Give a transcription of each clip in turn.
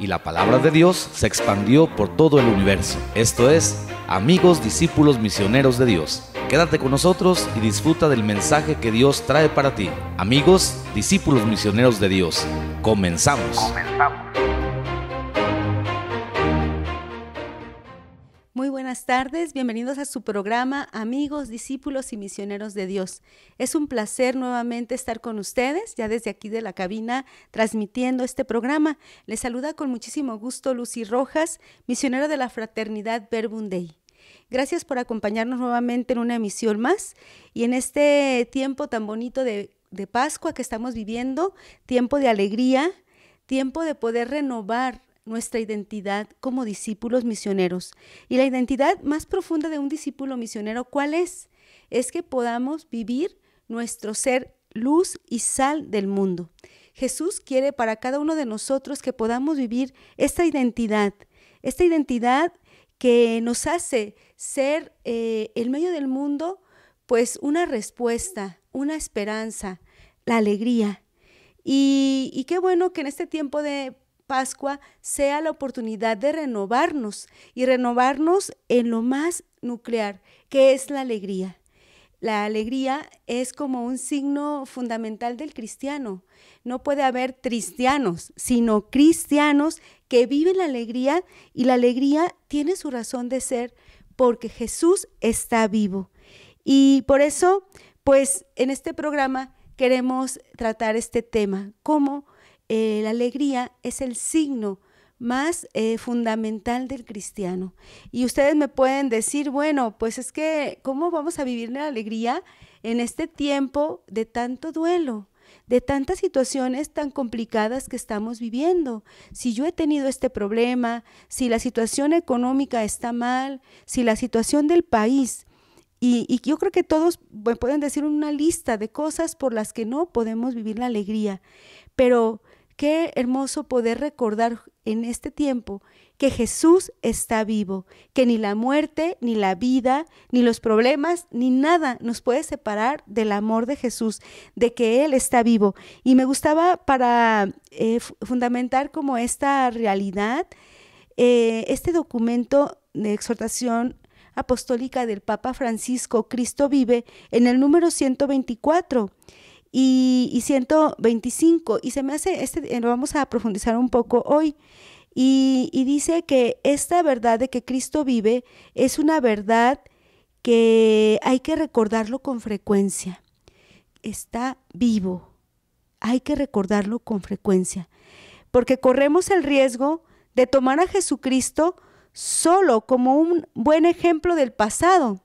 y la palabra de Dios se expandió por todo el universo. Esto es, amigos, discípulos, misioneros de Dios. Quédate con nosotros y disfruta del mensaje que Dios trae para ti. Amigos, discípulos, misioneros de Dios. Comenzamos. buenas tardes. Bienvenidos a su programa Amigos, Discípulos y Misioneros de Dios. Es un placer nuevamente estar con ustedes, ya desde aquí de la cabina, transmitiendo este programa. Les saluda con muchísimo gusto Lucy Rojas, misionera de la Fraternidad Verbum Dei. Gracias por acompañarnos nuevamente en una emisión más y en este tiempo tan bonito de Pascua que estamos viviendo, tiempo de alegría, tiempo de poder renovar nuestra identidad como discípulos misioneros. Y la identidad más profunda de un discípulo misionero, ¿cuál es? Es que podamos vivir nuestro ser luz y sal del mundo. Jesús quiere para cada uno de nosotros que podamos vivir esta identidad, esta identidad que nos hace ser eh, el medio del mundo, pues una respuesta, una esperanza, la alegría. Y, y, qué bueno que en este tiempo de Pascua sea la oportunidad de renovarnos y renovarnos en lo más nuclear, que es la alegría. La alegría es como un signo fundamental del cristiano. No puede haber cristianos, sino cristianos que viven la alegría y la alegría tiene su razón de ser porque Jesús está vivo. Y por eso, pues en este programa queremos tratar este tema, cómo eh, la alegría es el signo más eh, fundamental del cristiano. Y ustedes me pueden decir, bueno, pues es que, ¿cómo vamos a vivir la alegría en este tiempo de tanto duelo? de tantas situaciones tan complicadas que estamos viviendo. Si yo he tenido este problema, si la situación económica está mal, si la situación del país, y, yo creo que todos pueden decir una lista de cosas por las que no podemos vivir la alegría, pero Qué hermoso poder recordar en este tiempo que Jesús está vivo, que ni la muerte, ni la vida, ni los problemas, ni nada nos puede separar del amor de Jesús, de que Él está vivo. Y me gustaba para eh, fundamentar como esta realidad, eh, este documento de exhortación apostólica del Papa Francisco, Cristo vive, en el número 124 y, 125. Y se me hace, este, eh, lo vamos a profundizar un poco hoy. y dice que esta verdad de que Cristo vive es una verdad que hay que recordarlo con frecuencia. Está vivo. Hay que recordarlo con frecuencia. Porque corremos el riesgo de tomar a Jesucristo solo como un buen ejemplo del pasado,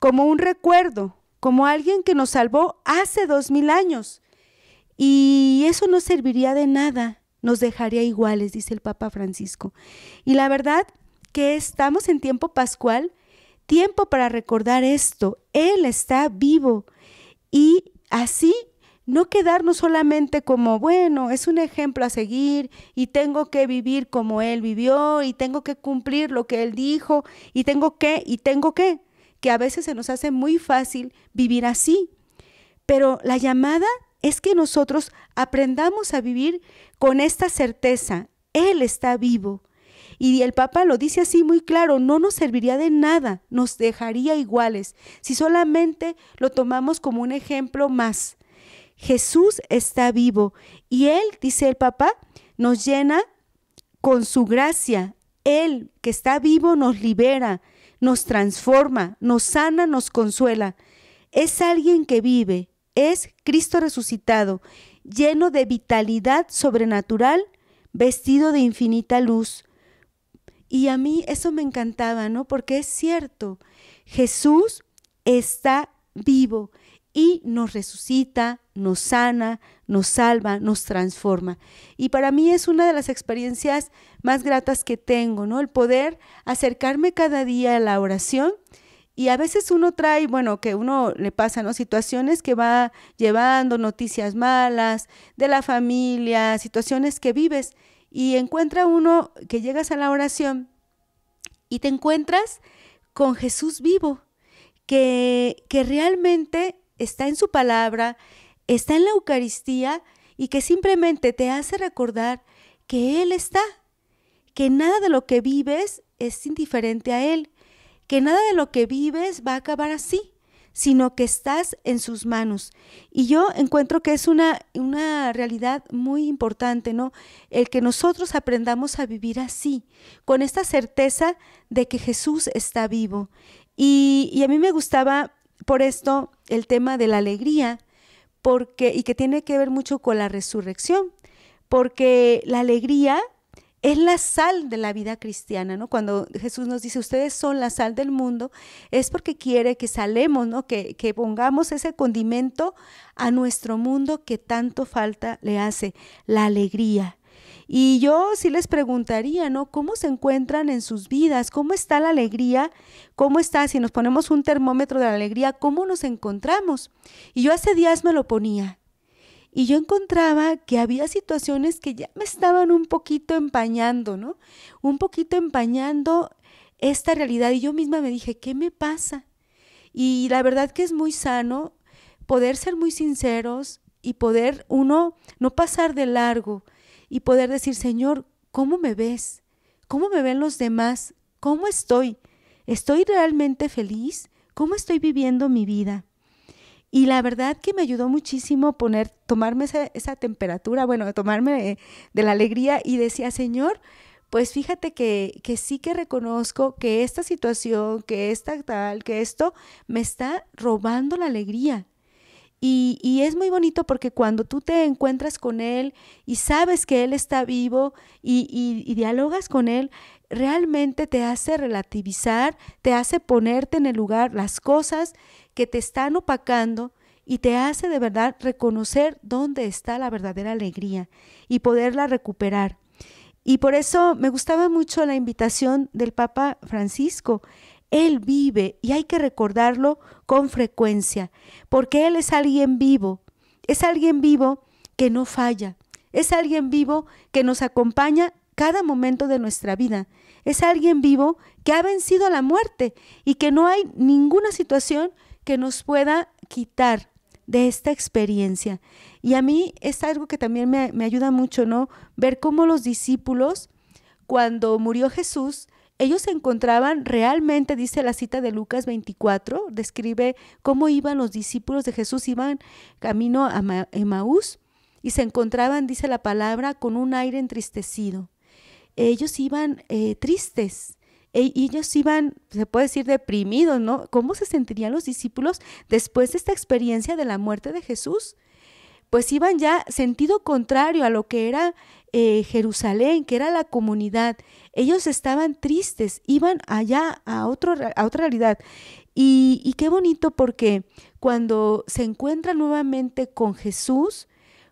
como un recuerdo, como alguien que nos salvó hace dos mil años. Y eso no serviría de nada, nos dejaría iguales, dice el Papa Francisco. Y la verdad que estamos en tiempo pascual, tiempo para recordar esto. Él está vivo y así no quedarnos solamente como, bueno, es un ejemplo a seguir y tengo que vivir como él vivió y tengo que cumplir lo que él dijo y tengo que y tengo que que a veces se nos hace muy fácil vivir así. Pero la llamada es que nosotros aprendamos a vivir con esta certeza. Él está vivo. Y el Papa lo dice así muy claro, no nos serviría de nada, nos dejaría iguales si solamente lo tomamos como un ejemplo más. Jesús está vivo y Él, dice el Papa, nos llena con su gracia. Él que está vivo nos libera, nos transforma, nos sana, nos consuela. Es alguien que vive, es Cristo resucitado, lleno de vitalidad sobrenatural, vestido de infinita luz. Y a mí eso me encantaba, ¿no? Porque es cierto, Jesús está vivo, y nos resucita, nos sana, nos salva, nos transforma. Y para mí es una de las experiencias más gratas que tengo, ¿no? El poder acercarme cada día a la oración y a veces uno trae, bueno, que uno le pasa, ¿no? Situaciones que va llevando, noticias malas de la familia, situaciones que vives y encuentra uno que llegas a la oración y te encuentras con Jesús vivo, que, que realmente está en su palabra, está en la Eucaristía y que simplemente te hace recordar que Él está, que nada de lo que vives es indiferente a Él, que nada de lo que vives va a acabar así, sino que estás en sus manos. Y yo encuentro que es una, una realidad muy importante, ¿no? El que nosotros aprendamos a vivir así, con esta certeza de que Jesús está vivo. Y, y a mí me gustaba por esto el tema de la alegría, porque, y que tiene que ver mucho con la resurrección, porque la alegría es la sal de la vida cristiana, ¿no? Cuando Jesús nos dice, ustedes son la sal del mundo, es porque quiere que salemos, ¿no? Que, que pongamos ese condimento a nuestro mundo que tanto falta le hace, la alegría. Y yo sí les preguntaría, ¿no? ¿Cómo se encuentran en sus vidas? ¿Cómo está la alegría? ¿Cómo está? Si nos ponemos un termómetro de la alegría, ¿cómo nos encontramos? Y yo hace días me lo ponía. Y yo encontraba que había situaciones que ya me estaban un poquito empañando, ¿no? Un poquito empañando esta realidad. Y yo misma me dije, ¿qué me pasa? Y la verdad que es muy sano poder ser muy sinceros y poder uno no pasar de largo y poder decir, Señor, ¿cómo me ves? ¿Cómo me ven los demás? ¿Cómo estoy? ¿Estoy realmente feliz? ¿Cómo estoy viviendo mi vida? Y la verdad que me ayudó muchísimo poner, tomarme esa, temperatura, bueno, tomarme eh, de, la alegría y decía, Señor, pues fíjate que, que sí que reconozco que esta situación, que esta tal, que esto me está robando la alegría. Y, es muy bonito porque cuando tú te encuentras con Él y sabes que Él está vivo y, y, dialogas con Él, realmente te hace relativizar, te hace ponerte en el lugar las cosas que te están opacando y te hace de verdad reconocer dónde está la verdadera alegría y poderla recuperar. Y por eso me gustaba mucho la invitación del Papa Francisco él vive y hay que recordarlo con frecuencia, porque Él es alguien vivo, es alguien vivo que no falla, es alguien vivo que nos acompaña cada momento de nuestra vida, es alguien vivo que ha vencido la muerte y que no hay ninguna situación que nos pueda quitar de esta experiencia. Y a mí es algo que también me, ayuda mucho, ¿no? Ver cómo los discípulos, cuando murió Jesús, ellos se encontraban realmente, dice la cita de Lucas 24, describe cómo iban los discípulos de Jesús, iban camino a Emaús y se encontraban, dice la palabra, con un aire entristecido. Ellos iban eh, tristes, e ellos iban, se puede decir, deprimidos, ¿no? ¿Cómo se sentirían los discípulos después de esta experiencia de la muerte de Jesús? pues iban ya sentido contrario a lo que era eh, Jerusalén, que era la comunidad. Ellos estaban tristes, iban allá a, otro, a otra realidad. Y, qué bonito porque cuando se encuentran nuevamente con Jesús,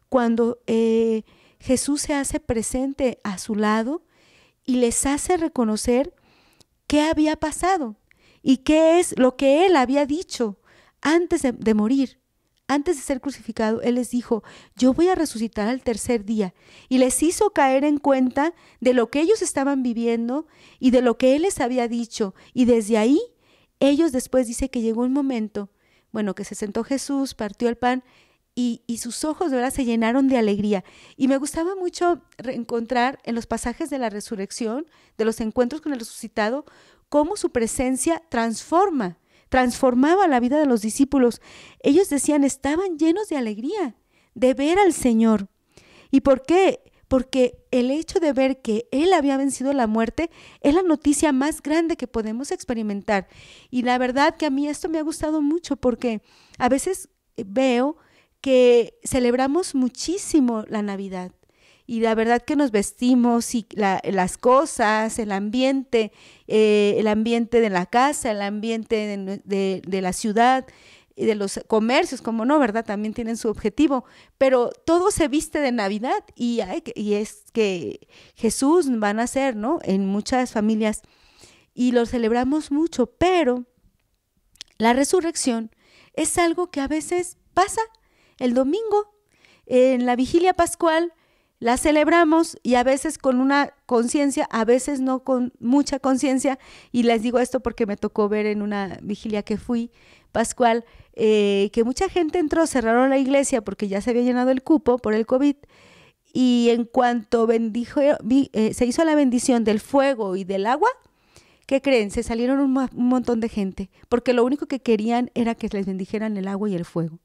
cuando eh, Jesús se hace presente a su lado y les hace reconocer qué había pasado y qué es lo que él había dicho antes de morir. Antes de ser crucificado, Él les dijo, yo voy a resucitar al tercer día. Y les hizo caer en cuenta de lo que ellos estaban viviendo y de lo que Él les había dicho. Y desde ahí, ellos después dice que llegó un momento, bueno, que se sentó Jesús, partió el pan y, sus ojos de verdad se llenaron de alegría. Y me gustaba mucho encontrar en los pasajes de la resurrección, de los encuentros con el resucitado, cómo su presencia transforma transformaba la vida de los discípulos. Ellos decían, estaban llenos de alegría de ver al Señor. ¿Y por qué? Porque el hecho de ver que Él había vencido la muerte es la noticia más grande que podemos experimentar. Y la verdad que a mí esto me ha gustado mucho porque a veces veo que celebramos muchísimo la Navidad, y la verdad que nos vestimos y las cosas, el ambiente, eh, el ambiente de la casa, el ambiente de, la ciudad y de los comercios, como no, ¿verdad? También tienen su objetivo, pero todo se viste de Navidad y, y es que Jesús va a ser, ¿no? En muchas familias y lo celebramos mucho, pero la resurrección es algo que a veces pasa el domingo. En la vigilia pascual la celebramos y a veces con una conciencia, a veces no con mucha conciencia. Y les digo esto porque me tocó ver en una vigilia que fui, Pascual, eh, que mucha gente entró, cerraron la iglesia porque ya se había llenado el cupo por el COVID. Y en cuanto eh, se hizo la bendición del fuego y del agua, ¿qué creen? Se salieron un montón de gente, porque lo único que querían era que les bendijeran el agua y el fuego.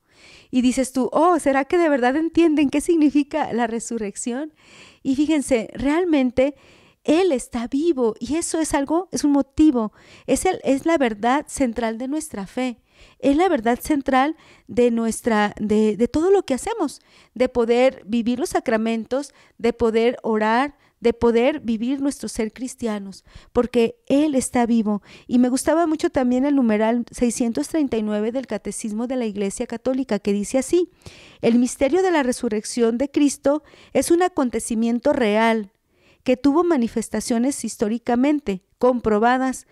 Y dices tú, oh, ¿será que de verdad entienden qué significa la resurrección? Y fíjense, realmente Él está vivo y eso es algo, es un motivo, es, es la verdad central de nuestra fe. Es la verdad central de nuestra, de, de todo lo que hacemos, de poder vivir los sacramentos, de poder orar, de poder vivir nuestro ser cristianos, porque Él está vivo. Y me gustaba mucho también el numeral 639 del Catecismo de la Iglesia Católica, que dice así, el misterio de la resurrección de Cristo es un acontecimiento real que tuvo manifestaciones históricamente comprobadas,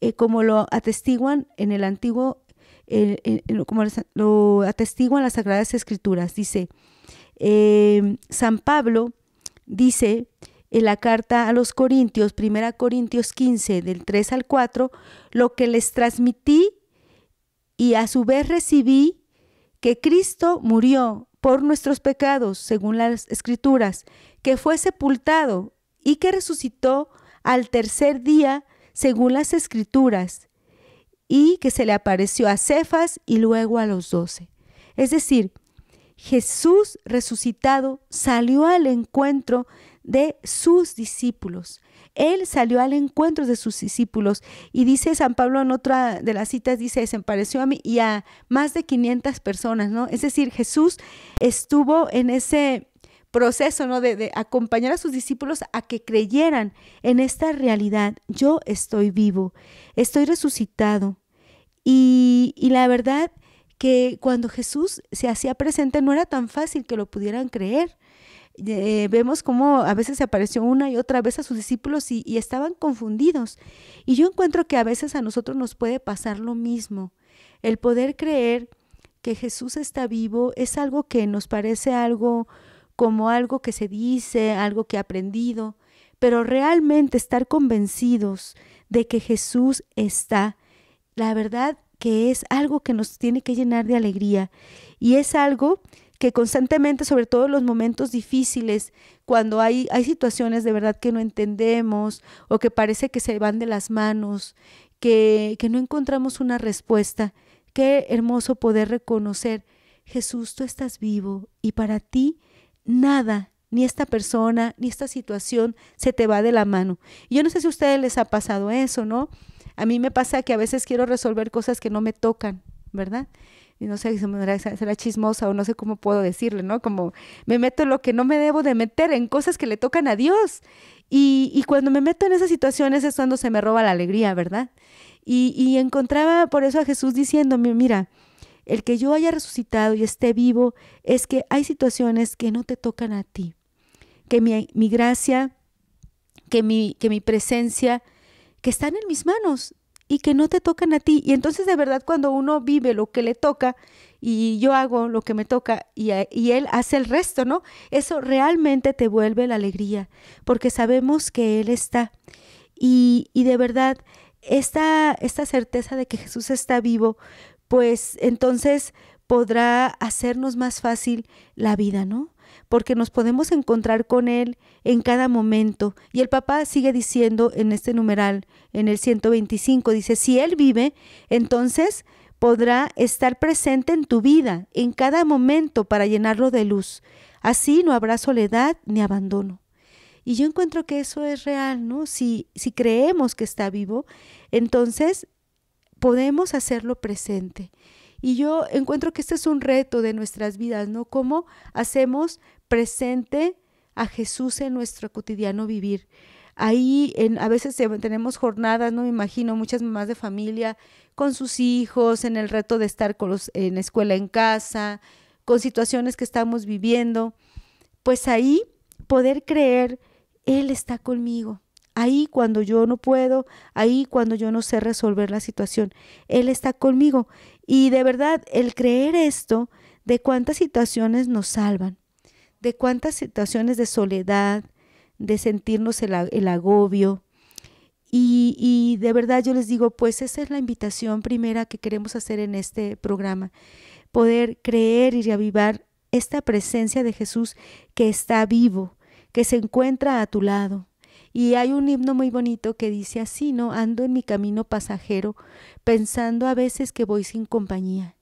eh, como lo atestiguan en el Antiguo eh, como lo atestiguan las Sagradas Escrituras. Dice, eh, San Pablo dice en la carta a los Corintios, 1 Corintios 15, del 3 al 4, lo que les transmití y a su vez recibí que Cristo murió por nuestros pecados, según las escrituras, que fue sepultado y que resucitó al tercer día, según las escrituras, y que se le apareció a Cefas y luego a los doce. Es decir, Jesús resucitado salió al encuentro de sus discípulos. Él salió al encuentro de sus discípulos y dice San Pablo en otra de las citas, dice, pareció a mí y a más de 500 personas, ¿no? Es decir, Jesús estuvo en ese proceso, ¿no? De, acompañar a sus discípulos a que creyeran en esta realidad. Yo estoy vivo, estoy resucitado. Y, y la verdad que cuando Jesús se hacía presente no era tan fácil que lo pudieran creer. Eh, vemos cómo a veces se apareció una y otra vez a sus discípulos y, y estaban confundidos. Y yo encuentro que a veces a nosotros nos puede pasar lo mismo. El poder creer que Jesús está vivo es algo que nos parece algo como algo que se dice, algo que ha aprendido, pero realmente estar convencidos de que Jesús está, la verdad que es algo que nos tiene que llenar de alegría y es algo que constantemente, sobre todo en los momentos difíciles, cuando hay, hay situaciones de verdad que no entendemos o que parece que se van de las manos, que, que no encontramos una respuesta, qué hermoso poder reconocer, Jesús, tú estás vivo y para ti nada ni esta persona, ni esta situación se te va de la mano. yo no sé si a ustedes les ha pasado eso, ¿no? A mí me pasa que a veces quiero resolver cosas que no me tocan, ¿verdad? y no sé, si será chismosa o no sé cómo puedo decirle, ¿no? Como me meto en lo que no me debo de meter, en cosas que le tocan a Dios. Y, cuando me meto en esas situaciones es cuando se me roba la alegría, ¿verdad? Y, encontraba por eso a Jesús diciéndome, mira, el que yo haya resucitado y esté vivo es que hay situaciones que no te tocan a ti, que mi, gracia, que mi, que mi presencia, que están en mis manos y que no te tocan a ti. Y entonces de verdad cuando uno vive lo que le toca y yo hago lo que me toca y, eh, y, Él hace el resto, ¿no? Eso realmente te vuelve la alegría porque sabemos que Él está. Y, y de verdad, esta, esta certeza de que Jesús está vivo, pues entonces podrá hacernos más fácil la vida, ¿no? porque nos podemos encontrar con Él en cada momento. Y el papá sigue diciendo en este numeral, en el 125, dice, si Él vive, entonces podrá estar presente en tu vida, en cada momento, para llenarlo de luz. Así no habrá soledad ni abandono. Y yo encuentro que eso es real, ¿no? Si, si creemos que está vivo, entonces podemos hacerlo presente. Y yo encuentro que este es un reto de nuestras vidas, ¿no? ¿Cómo hacemos presente a Jesús en nuestro cotidiano vivir? Ahí en, a veces tenemos jornadas, no me imagino, muchas mamás de familia con sus hijos, en el reto de estar con en escuela en casa, con situaciones que estamos viviendo. Pues ahí poder creer, Él está conmigo. Ahí cuando yo no puedo, ahí cuando yo no sé resolver la situación, Él está conmigo. Y de verdad, el creer esto, de cuántas situaciones nos salvan, de cuántas situaciones de soledad, de sentirnos el, agobio. y, de verdad yo les digo, pues esa es la invitación primera que queremos hacer en este programa, poder creer y reavivar esta presencia de Jesús que está vivo, que se encuentra a tu lado, y hay un himno muy bonito que dice así, ¿no? Ando en mi camino pasajero, pensando a veces que voy sin compañía.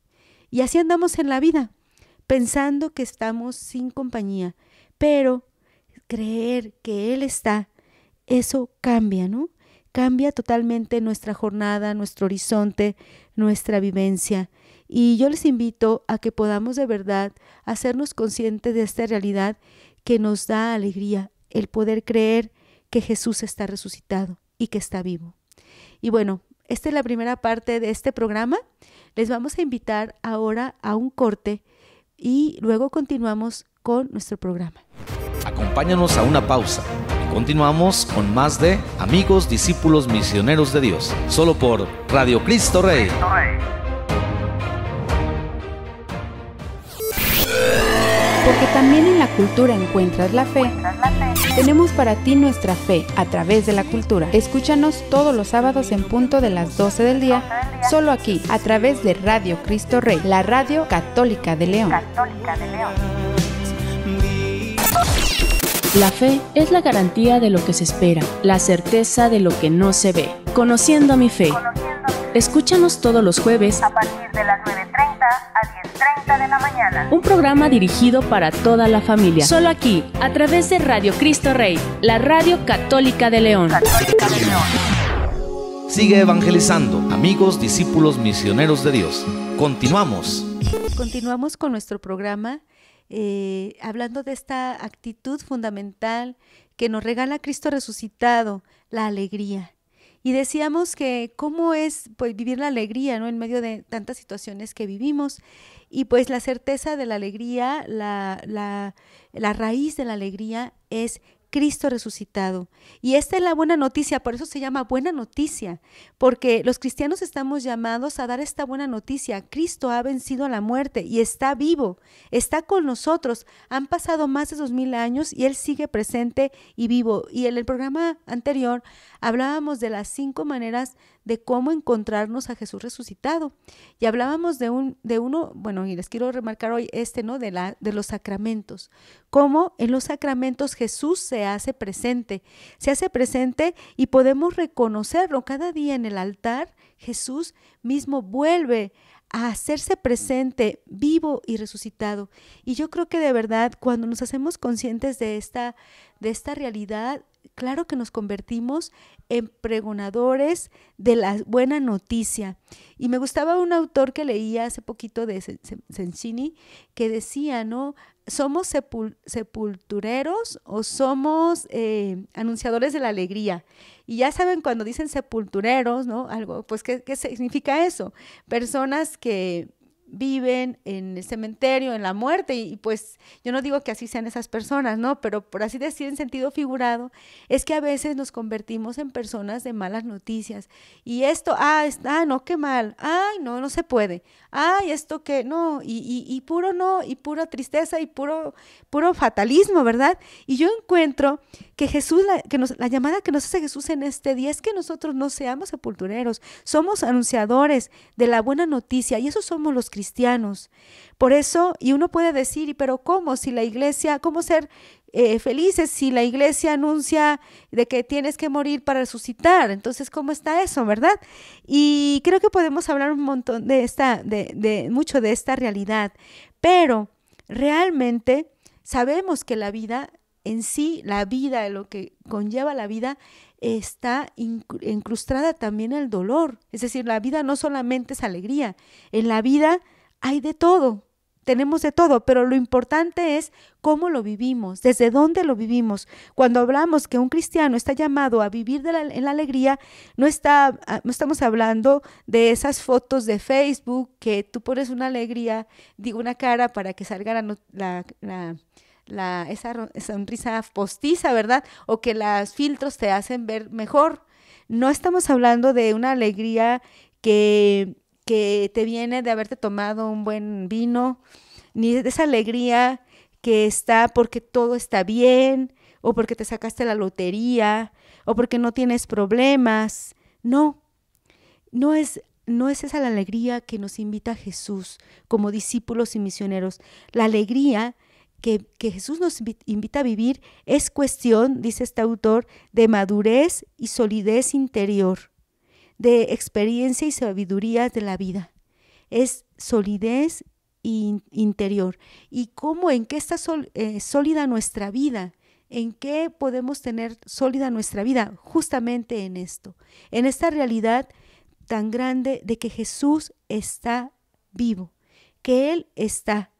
Y así andamos en la vida, pensando que estamos sin compañía. Pero creer que Él está, eso cambia, ¿no? Cambia totalmente nuestra jornada, nuestro horizonte, nuestra vivencia. Y yo les invito a que podamos de verdad hacernos conscientes de esta realidad que nos da alegría, el poder creer que Jesús está resucitado y que está vivo. Y bueno, esta es la primera parte de este programa. Les vamos a invitar ahora a un corte y luego continuamos con nuestro programa. Acompáñanos a una pausa. y Continuamos con más de Amigos, Discípulos, Misioneros de Dios, solo por Radio Cristo Rey. Porque también en la cultura Encuentras la fe tenemos para ti nuestra fe a través de la cultura. Escúchanos todos los sábados en punto de las 12 del día, solo aquí, a través de Radio Cristo Rey, la radio católica de León. La fe es la garantía de lo que se espera, la certeza de lo que no se ve. Conociendo mi fe. Conociendo mi fe. Escúchanos todos los jueves a partir de las 9.30 30 de la mañana. Un programa dirigido para toda la familia. Solo aquí, a través de Radio Cristo Rey, la radio católica de León. Sigue evangelizando, amigos, discípulos, misioneros de Dios. Continuamos. Continuamos con nuestro programa eh, hablando de esta actitud fundamental que nos regala Cristo resucitado, la alegría. Y decíamos que cómo es pues, vivir la alegría ¿no? en medio de tantas situaciones que vivimos. Y pues la certeza de la alegría, la, la raíz de la alegría es Cristo resucitado. Y esta es la buena noticia, por eso se llama buena noticia, porque los cristianos estamos llamados a dar esta buena noticia. Cristo ha vencido a la muerte y está vivo, está con nosotros. Han pasado más de dos mil años y Él sigue presente y vivo. Y en el programa anterior hablábamos de las cinco maneras de cómo encontrarnos a Jesús resucitado. Y hablábamos de, un, de uno, bueno, y les quiero remarcar hoy este, ¿no? De, la, de los sacramentos. Cómo en los sacramentos Jesús se hace presente, se hace presente y podemos reconocerlo. Cada día en el altar Jesús mismo vuelve a hacerse presente, vivo y resucitado. Y yo creo que de verdad, cuando nos hacemos conscientes de esta, de esta realidad, claro que nos convertimos en pregonadores de la buena noticia. Y me gustaba un autor que leía hace poquito de Sencini que decía, ¿no? ¿Somos sepultureros o somos eh, anunciadores de la alegría? Y ya saben, cuando dicen sepultureros, ¿no? Algo, pues, qué significa eso? Personas que viven en el cementerio, en la muerte, y, pues yo no digo que así sean esas personas, ¿no? Pero por así decir, en sentido figurado, es que a veces nos convertimos en personas de malas noticias. Y esto, ah, está, no, qué mal, ay, no, no se puede, ay, esto que, no, y, puro no, y pura tristeza, y puro, puro fatalismo, ¿verdad? Y yo encuentro que Jesús, la, que nos, la llamada que nos hace Jesús en este día es que nosotros no seamos sepultureros, somos anunciadores de la buena noticia, y eso somos los cristianos cristianos. Por eso, y uno puede decir, pero ¿cómo si la iglesia, cómo ser eh, felices si la iglesia anuncia de que tienes que morir para resucitar? Entonces, ¿cómo está eso, verdad? Y creo que podemos hablar un montón de esta, de, de mucho de esta realidad, pero realmente sabemos que la vida en sí, la vida, lo que conlleva la vida, está incrustada también el dolor. Es decir, la vida no solamente es alegría, en la vida hay de todo, tenemos de todo, pero lo importante es cómo lo vivimos, desde dónde lo vivimos. Cuando hablamos que un cristiano está llamado a vivir en la alegría, no, está, ah, no estamos hablando de esas fotos de Facebook que tú pones una alegría, digo una cara para que salga la esa sonrisa postiza, ¿verdad? O que los filtros te hacen ver mejor. No estamos hablando de una alegría que, te viene de haberte tomado un buen vino, ni de esa alegría que está porque todo está bien, o porque te sacaste la lotería, o porque no tienes problemas. No, no es, no es esa la alegría que nos invita Jesús como discípulos y misioneros. La alegría que, Jesús nos invita a vivir es cuestión, dice este autor, de madurez y solidez interior, de experiencia y sabiduría de la vida. Es solidez interior. ¿Y cómo, en qué está eh, sólida nuestra vida? ¿En qué podemos tener sólida nuestra vida? Justamente en esto, en esta realidad tan grande de que Jesús está vivo, que Él está,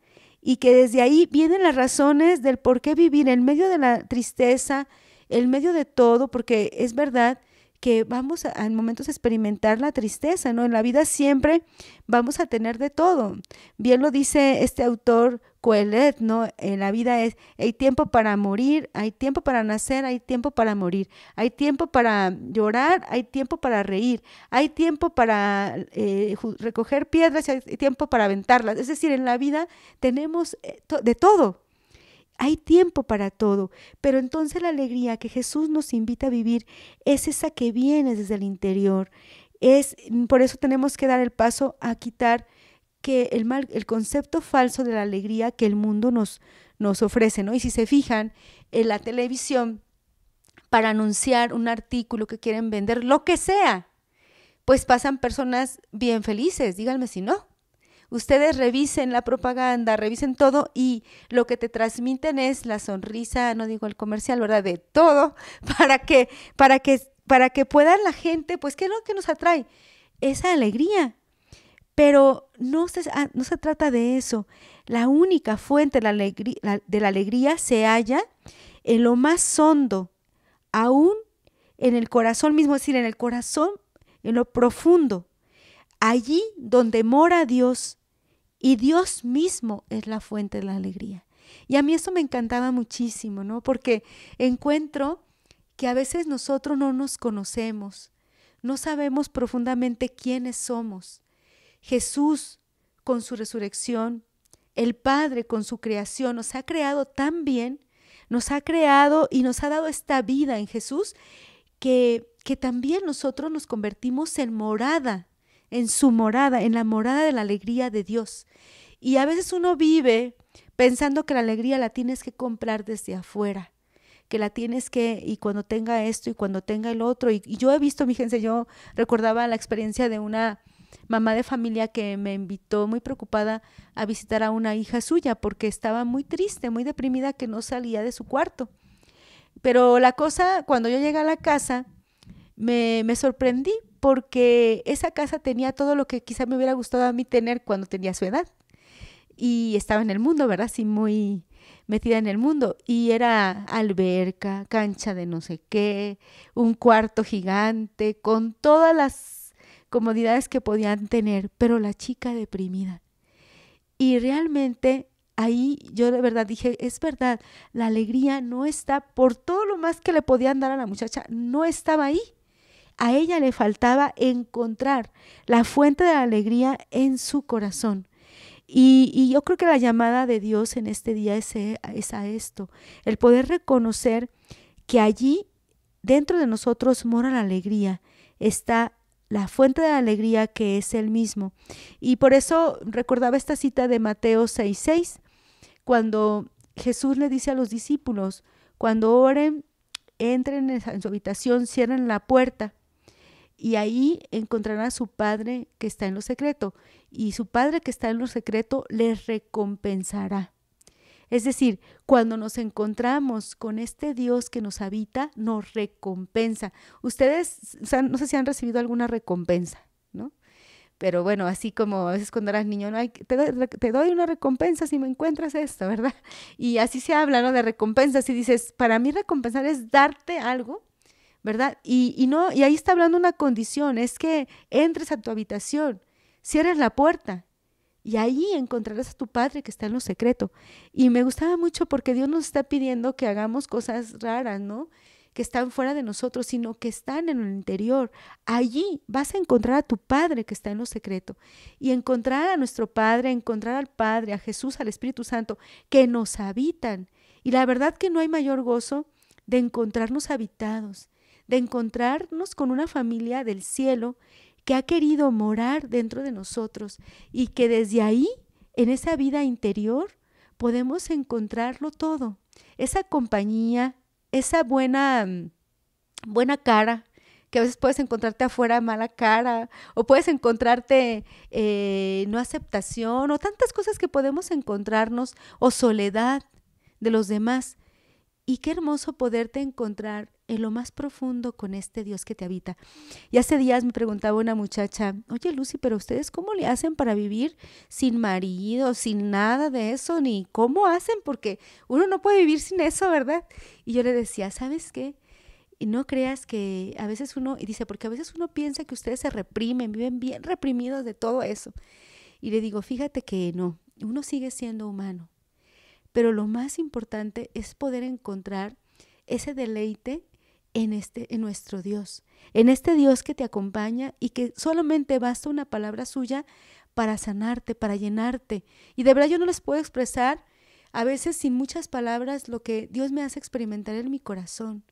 y que desde ahí vienen las razones del por qué vivir en medio de la tristeza, en medio de todo, porque es verdad que vamos a, en momentos experimentar la tristeza, ¿no? En la vida siempre vamos a tener de todo. Bien lo dice este autor Coelet, ¿no? en la vida es, hay tiempo para morir, hay tiempo para nacer, hay tiempo para morir, hay tiempo para llorar, hay tiempo para reír, hay tiempo para eh, recoger piedras, hay tiempo para aventarlas. Es decir, en la vida tenemos eh, de todo. Hay tiempo para todo, pero entonces la alegría que Jesús nos invita a vivir es esa que viene desde el interior. Es mm, por eso tenemos que dar el paso a quitar que el, mal, el concepto falso de la alegría que el mundo nos, nos ofrece, ¿no? Y si se fijan en la televisión, para anunciar un artículo que quieren vender, lo que sea, pues pasan personas bien felices, díganme si no. Ustedes revisen la propaganda, revisen todo y lo que te transmiten es la sonrisa, no digo el comercial, ¿verdad? De todo, para que, para que, para que pueda la gente, pues, ¿qué es lo que nos atrae? Esa alegría, pero no se, ah, no se trata de eso. La única fuente de la, alegría, de la alegría se halla en lo más hondo, aún en el corazón mismo, es decir, en el corazón, en lo profundo, allí donde mora Dios. Y Dios mismo es la fuente de la alegría. Y a mí eso me encantaba muchísimo, ¿no? Porque encuentro que a veces nosotros no nos conocemos, no sabemos profundamente quiénes somos, Jesús con su resurrección, el Padre con su creación, nos ha creado tan bien, nos ha creado y nos ha dado esta vida en Jesús, que, que también nosotros nos convertimos en morada, en su morada, en la morada de la alegría de Dios. Y a veces uno vive pensando que la alegría la tienes que comprar desde afuera que la tienes que, y cuando tenga esto y cuando tenga el otro. Y, yo he visto, mi yo recordaba la experiencia de una mamá de familia que me invitó muy preocupada a visitar a una hija suya porque estaba muy triste, muy deprimida que no salía de su cuarto. Pero la cosa, cuando yo llegué a la casa, me, me sorprendí porque esa casa tenía todo lo que quizá me hubiera gustado a mí tener cuando tenía su edad. Y estaba en el mundo, ¿verdad? Sí, muy metida en el mundo. Y era alberca, cancha de no sé qué, un cuarto gigante, con todas las comodidades que podían tener, pero la chica deprimida. Y realmente ahí yo de verdad dije, es verdad, la alegría no está, por todo lo más que le podían dar a la muchacha, no estaba ahí. A ella le faltaba encontrar la fuente de la alegría en su corazón. Y, yo creo que la llamada de Dios en este día es, eh, es a esto, el poder reconocer que allí dentro de nosotros mora la alegría, está la fuente de alegría que es el mismo. Y por eso recordaba esta cita de Mateo 6:6, cuando Jesús le dice a los discípulos, cuando oren, entren en su habitación, cierren la puerta y ahí encontrarán a su Padre que está en lo secreto y su Padre que está en lo secreto les recompensará. Es decir, cuando nos encontramos con este Dios que nos habita, nos recompensa. Ustedes, no sé si han recibido alguna recompensa, ¿no? Pero bueno, así como a veces cuando eras niño, no te, doy, una recompensa si me encuentras esto, ¿verdad? Y así se habla, ¿no? De recompensas y dices, para mí recompensar es darte algo, ¿verdad? Y, y, no, y ahí está hablando una condición, es que entres a tu habitación, cierres la puerta y allí encontrarás a tu Padre que está en lo secreto. Y me gustaba mucho porque Dios nos está pidiendo que hagamos cosas raras, ¿no? Que están fuera de nosotros, sino que están en el interior. Allí vas a encontrar a tu Padre que está en lo secreto. Y encontrar a nuestro Padre, encontrar al Padre, a Jesús, al Espíritu Santo, que nos habitan. Y la verdad que no hay mayor gozo de encontrarnos habitados, de encontrarnos con una familia del cielo que ha querido morar dentro de nosotros y que desde ahí, en esa vida interior, podemos encontrarlo todo. Esa compañía, esa buena, mm, buena cara, que a veces puedes encontrarte afuera mala cara, o puedes encontrarte eh, no aceptación, o tantas cosas que podemos encontrarnos, o soledad de los demás. Y qué hermoso poderte encontrar en lo más profundo con este Dios que te habita. Y hace días me preguntaba una muchacha, oye Lucy, pero ustedes cómo le hacen para vivir sin marido, sin nada de eso, ni cómo hacen, porque uno no puede vivir sin eso, ¿verdad? Y yo le decía, ¿sabes qué? Y no creas que a veces uno, y dice, porque a veces uno piensa que ustedes se reprimen, viven bien reprimidos de todo eso. Y le digo, fíjate que no, uno sigue siendo humano, pero lo más importante es poder encontrar ese deleite en, este, en nuestro Dios, en este Dios que te acompaña y que solamente basta una palabra suya para sanarte, para llenarte. Y de verdad yo no les puedo expresar a veces sin muchas palabras lo que Dios me hace experimentar en mi corazón.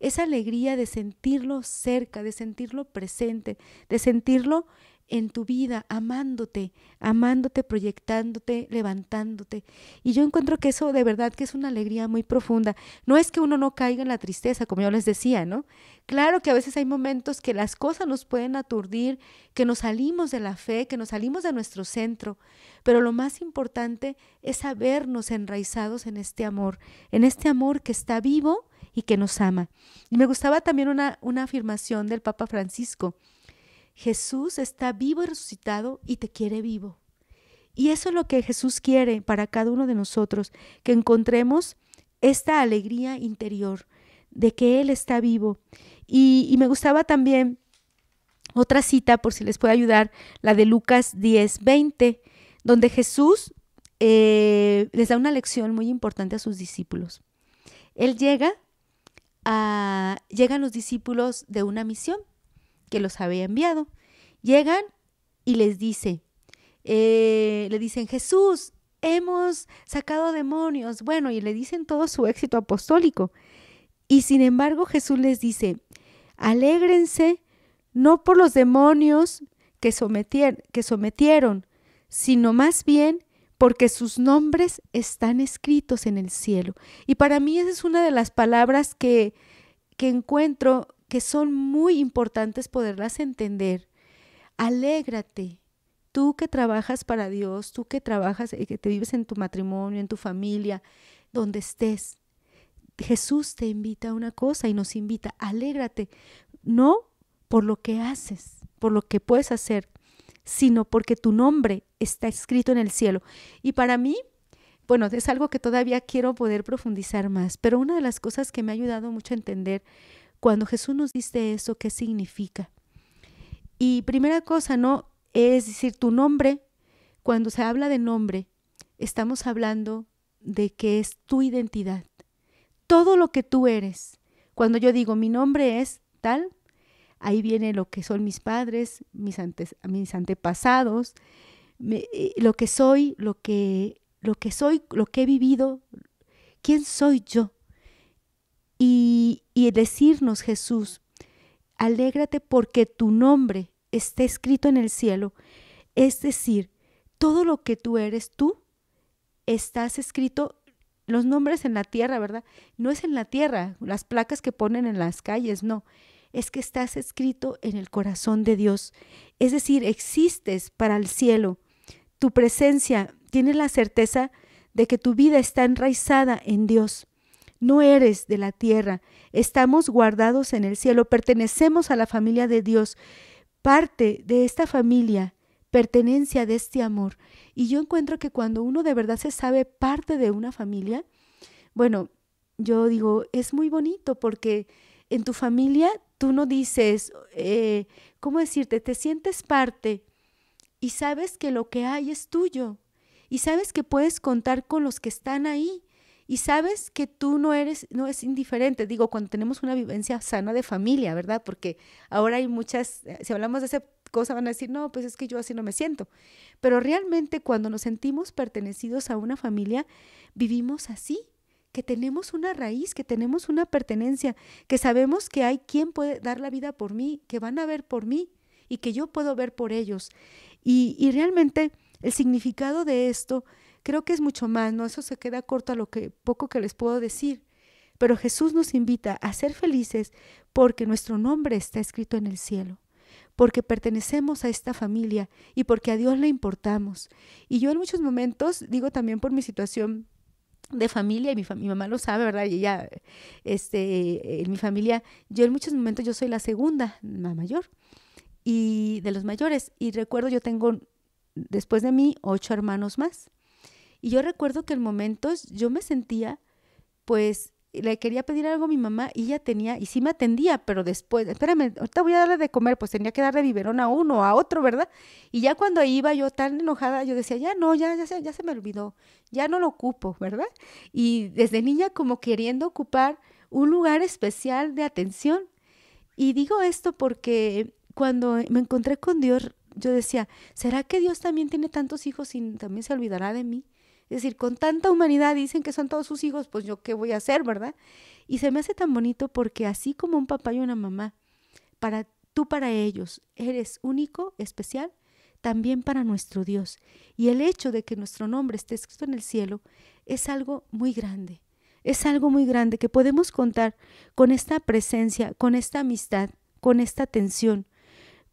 Esa alegría de sentirlo cerca, de sentirlo presente, de sentirlo en tu vida, amándote, amándote, proyectándote, levantándote. Y yo encuentro que eso de verdad que es una alegría muy profunda. No es que uno no caiga en la tristeza, como yo les decía, ¿no? Claro que a veces hay momentos que las cosas nos pueden aturdir, que nos salimos de la fe, que nos salimos de nuestro centro, pero lo más importante es sabernos enraizados en este amor, en este amor que está vivo y que nos ama. Y me gustaba también una, una afirmación del Papa Francisco Jesús está vivo y resucitado y te quiere vivo. Y eso es lo que Jesús quiere para cada uno de nosotros, que encontremos esta alegría interior de que Él está vivo. Y, me gustaba también otra cita, por si les puede ayudar, la de Lucas 10, 20, donde Jesús eh, les da una lección muy importante a sus discípulos. Él llega a, llegan los discípulos de una misión que los había enviado. Llegan y les dice, eh, le dicen, Jesús, hemos sacado demonios. Bueno, y le dicen todo su éxito apostólico. Y sin embargo Jesús les dice, alégrense no por los demonios que, sometieron, que sometieron sino más bien porque sus nombres están escritos en el cielo. Y para mí esa es una de las palabras que, que encuentro que son muy importantes poderlas entender. Alégrate. Tú que trabajas para Dios, tú que trabajas, y eh, que te vives en tu matrimonio, en tu familia, donde estés. Jesús te invita a una cosa y nos invita, alégrate, no por lo que haces, por lo que puedes hacer, sino porque tu nombre está escrito en el cielo. Y para mí, bueno, es algo que todavía quiero poder profundizar más, pero una de las cosas que me ha ayudado mucho a entender cuando Jesús nos dice eso, ¿qué significa? Y primera cosa, ¿no? Es decir, tu nombre, cuando se habla de nombre, estamos hablando de que es tu identidad. Todo lo que tú eres. Cuando yo digo mi nombre es tal, ahí viene lo que son mis padres, mis, antepasados, eh, lo que soy, lo que, lo que soy, lo que he vivido, quién soy yo y, decirnos, Jesús, alégrate porque tu nombre está escrito en el cielo. Es decir, todo lo que tú eres tú, estás escrito los nombres en la tierra, ¿verdad? No es en la tierra, las placas que ponen en las calles, no. Es que estás escrito en el corazón de Dios. Es decir, existes para el cielo. Tu presencia tiene la certeza de que tu vida está enraizada en Dios no eres de la tierra, estamos guardados en el cielo, pertenecemos a la familia de Dios, parte de esta familia, pertenencia de este amor. Y yo encuentro que cuando uno de verdad se sabe parte de una familia, bueno, yo digo, es muy bonito porque en tu familia tú no dices, eh, ¿cómo decirte? Te sientes parte y sabes que lo que hay es tuyo y sabes que puedes contar con los que están ahí y sabes que tú no eres, no es indiferente, digo, cuando tenemos una vivencia sana de familia, ¿verdad? Porque ahora hay muchas, eh, si hablamos de esa cosa van a decir, no, pues es que yo así no me siento. Pero realmente cuando nos sentimos pertenecidos a una familia, vivimos así, que tenemos una raíz, que tenemos una pertenencia, que sabemos que hay quien puede dar la vida por mí, que van a ver por mí y que yo puedo ver por ellos. Y, y realmente el significado de esto Creo que es mucho más, ¿no? Eso se queda corto a lo que poco que les puedo decir. Pero Jesús nos invita a ser felices porque nuestro nombre está escrito en el cielo, porque pertenecemos a esta familia y porque a Dios le importamos. Y yo en muchos momentos, digo también por mi situación de familia, y mi, mamá lo sabe, ¿verdad? Y ella, este, en mi familia, yo en muchos momentos yo soy la segunda, mayor, y de los mayores. Y recuerdo, yo tengo, después de mí, ocho hermanos más. Y yo recuerdo que en momentos yo me sentía, pues, le quería pedir algo a mi mamá y ella tenía, y sí me atendía, pero después, espérame, ahorita voy a darle de comer, pues tenía que darle biberón a uno, a otro, ¿verdad? Y ya cuando iba yo tan enojada, yo decía, ya no, ya, ya, se, ya se me olvidó, ya no lo ocupo, ¿verdad? Y desde niña como queriendo ocupar un lugar especial de atención. Y digo esto porque cuando me encontré con Dios, yo decía, ¿será que Dios también tiene tantos hijos y también se olvidará de mí? Es decir, con tanta humanidad dicen que son todos sus hijos, pues yo qué voy a hacer, ¿verdad? Y se me hace tan bonito porque así como un papá y una mamá, para tú para ellos eres único, especial, también para nuestro Dios. Y el hecho de que nuestro nombre esté escrito en el cielo es algo muy grande. Es algo muy grande que podemos contar con esta presencia, con esta amistad, con esta atención,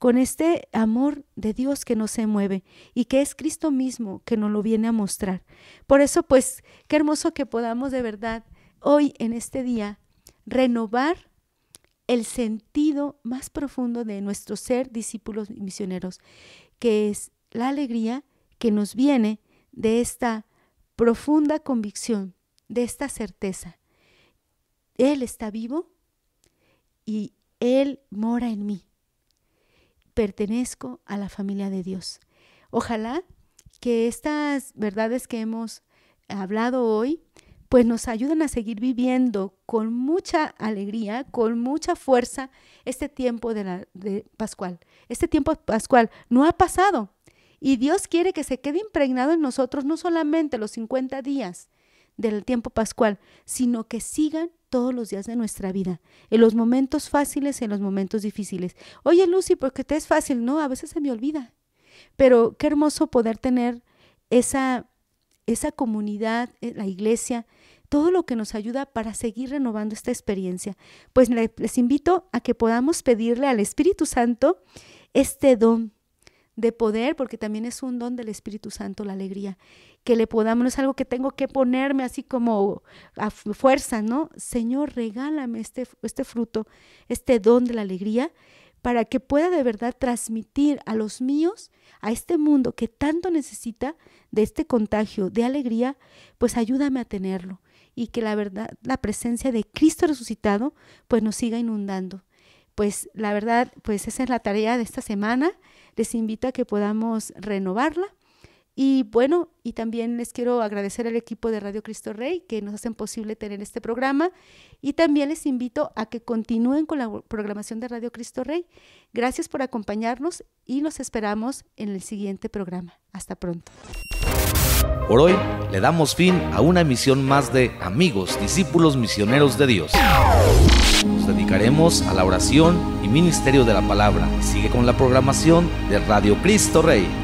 con este amor de Dios que no se mueve y que es Cristo mismo que nos lo viene a mostrar. Por eso, pues, qué hermoso que podamos de verdad hoy en este día renovar el sentido más profundo de nuestro ser discípulos y misioneros, que es la alegría que nos viene de esta profunda convicción, de esta certeza. Él está vivo y Él mora en mí pertenezco a la familia de Dios. Ojalá que estas verdades que hemos hablado hoy, pues nos ayuden a seguir viviendo con mucha alegría, con mucha fuerza este tiempo de, la, de Pascual. Este tiempo Pascual no ha pasado y Dios quiere que se quede impregnado en nosotros no solamente los 50 días, del tiempo pascual, sino que sigan todos los días de nuestra vida, en los momentos fáciles, en los momentos difíciles. Oye, Lucy, porque pues te es fácil, ¿no? A veces se me olvida. Pero qué hermoso poder tener esa, esa comunidad, eh, la iglesia, todo lo que nos ayuda para seguir renovando esta experiencia. Pues les invito a que podamos pedirle al Espíritu Santo este don de poder, porque también es un don del Espíritu Santo la alegría, que le podamos, no es algo que tengo que ponerme así como a fuerza, ¿no? Señor, regálame este, este fruto, este don de la alegría, para que pueda de verdad transmitir a los míos, a este mundo que tanto necesita de este contagio de alegría, pues ayúdame a tenerlo y que la verdad, la presencia de Cristo resucitado, pues nos siga inundando. Pues la verdad, pues esa es la tarea de esta semana les invito a que podamos renovarla. Y bueno, y también les quiero agradecer al equipo de Radio Cristo Rey que nos hacen posible tener este programa y también les invito a que continúen con la programación de Radio Cristo Rey. Gracias por acompañarnos y nos esperamos en el siguiente programa. Hasta pronto. Por hoy le damos fin a una emisión más de Amigos, Discípulos Misioneros de Dios. Nos dedicaremos a la oración Ministerio de la Palabra. Sigue con la programación de Radio Cristo Rey.